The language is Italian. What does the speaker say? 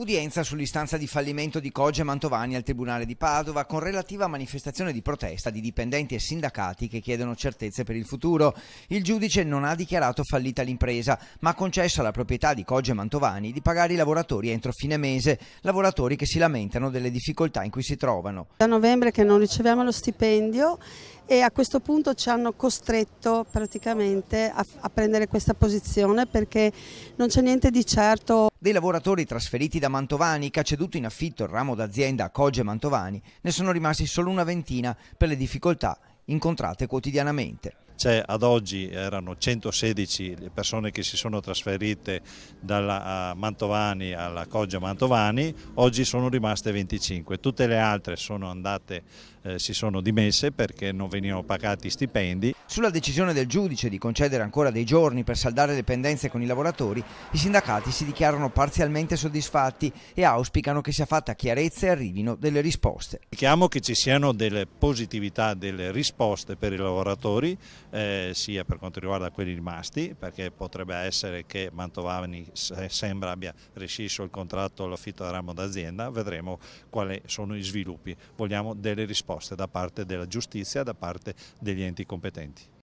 Udienza sull'istanza di fallimento di Coge Mantovani al Tribunale di Padova con relativa manifestazione di protesta di dipendenti e sindacati che chiedono certezze per il futuro. Il giudice non ha dichiarato fallita l'impresa, ma ha concesso alla proprietà di Coge Mantovani di pagare i lavoratori entro fine mese, lavoratori che si lamentano delle difficoltà in cui si trovano. Da novembre che non riceviamo lo stipendio e a questo punto ci hanno costretto praticamente a, a prendere questa posizione perché non c'è niente di certo. Dei lavoratori trasferiti da Mantovani, che ha ceduto in affitto il ramo d'azienda a Coge Mantovani, ne sono rimasti solo una ventina per le difficoltà incontrate quotidianamente. Cioè, ad oggi erano 116 le persone che si sono trasferite dalla Mantovani alla Coggia Mantovani, oggi sono rimaste 25, tutte le altre sono andate, eh, si sono dimesse perché non venivano pagati stipendi. Sulla decisione del giudice di concedere ancora dei giorni per saldare le pendenze con i lavoratori, i sindacati si dichiarano parzialmente soddisfatti e auspicano che sia fatta chiarezza e arrivino delle risposte. Chiamo che ci siano delle positività, delle risposte per i lavoratori, eh, sia per quanto riguarda quelli rimasti, perché potrebbe essere che Mantovani sembra abbia rescisso il contratto all'affitto del ramo d'azienda, vedremo quali sono i sviluppi. Vogliamo delle risposte da parte della giustizia, da parte degli enti competenti.